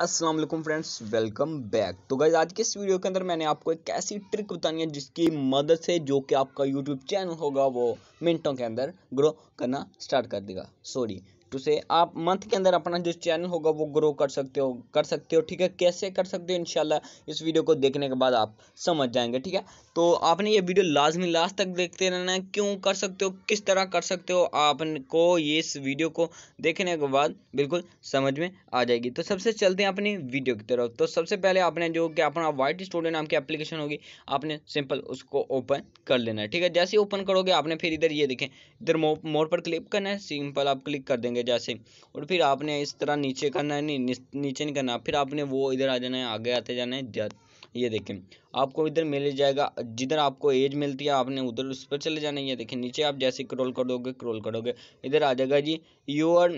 Aslam friends welcome back तो guys आज के इस वीडियो के अंदर मैंने आपको एक ऐसी ट्रिक बतानी है जिसकी मदद से जो कि आपका यूट्यूब चैनल होगा वो मिनटों के अंदर ग्रो करना स्टार्ट कर देगा सॉरी टू से आप मंथ के अंदर अपना जो चैनल होगा वो ग्रो कर सकते हो कर सकते हो ठीक है कैसे कर सकते हो इनशाला इस वीडियो को देखने के बाद आप समझ जाएंगे ठीक है तो आपने ये वीडियो लाजमी लास्ट तक देखते रहना है क्यों कर सकते हो किस तरह कर सकते हो आपको ये इस वीडियो को देखने के बाद बिल्कुल समझ में आ जाएगी तो सबसे चलते हैं अपनी वीडियो की तरफ तो सबसे पहले आपने जो कि अपना वाइट स्टूडियो नाम की एप्लीकेशन होगी आपने सिंपल उसको ओपन कर लेना है ठीक है जैसे ओपन करोगे आपने फिर इधर ये देखें इधर मोर पर क्लिक करना है सिंपल आप क्लिक कर देंगे होंगे जैसे और फिर आपने इस तरह नीचे करना है नहीं नीचे नहीं करना फिर आपने वो इधर आ जाना है आगे आते जाना है ये देखें आपको इधर मिल जाएगा जिधर आपको एज मिलती है आपने उधर उस पर चले जाना है देखें नीचे आप जैसे क्रोल करोगे क्रोल करोगे इधर आ जाएगा जी your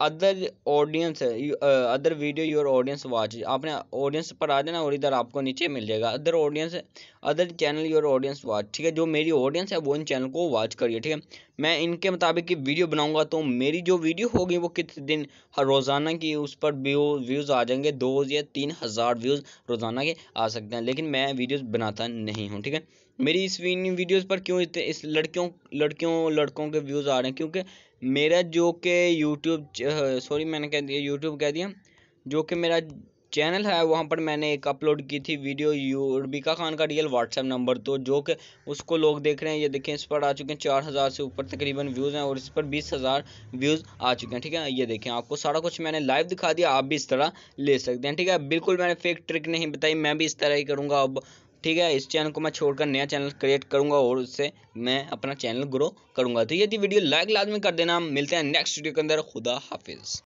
other audience other video your audience watch आपने ऑडियंस पर आ जाना और इधर आपको नीचे मिल जाएगा other audience other channel your audience watch ठीक है जो मेरी ऑडियंस है वो इन चैनल को वॉच करिए ठीक है मैं इनके मुताबिक की वीडियो बनाऊंगा तो मेरी जो वीडियो होगी वो कितने दिन रोज़ाना की उस पर व्यू व्यूज़ आ जाएंगे दो या तीन हज़ार व्यूज़ रोज़ाना के आ आ सकते हैं लेकिन मैं वीडियोस बनाता नहीं हूँ ठीक है मेरी इस वीडियोस पर क्यों इतने इस लड़कियों लड़कियों लड़कों के व्यूज़ आ रहे हैं क्योंकि मेरा जो कि यूट्यूब सॉरी मैंने कह दिया यूट्यूब कह दिया जो कि मेरा चैनल है वहाँ पर मैंने एक अपलोड की थी वीडियो यूरबिका खान का रियल व्हाट्सएप नंबर तो जो कि उसको लोग देख रहे हैं ये देखें इस पर आ चुके हैं चार हज़ार से ऊपर तकरीबन व्यूज़ हैं और इस पर बीस हज़ार व्यूज़ आ चुके हैं ठीक है ये देखें आपको सारा कुछ मैंने लाइव दिखा दिया आप भी इस तरह ले सकते हैं ठीक है बिल्कुल मैंने फेक ट्रिक नहीं बताई मैं भी इस तरह ही करूँगा अब ठीक है इस चैनल को मैं छोड़कर नया चैनल क्रिएट करूँगा और उससे मैं अपना चैनल ग्रो करूँगा तो ये वीडियो लाइक लाजमी कर देना मिलते हैं नेक्स्ट वीडियो के अंदर खुदा हाफिज़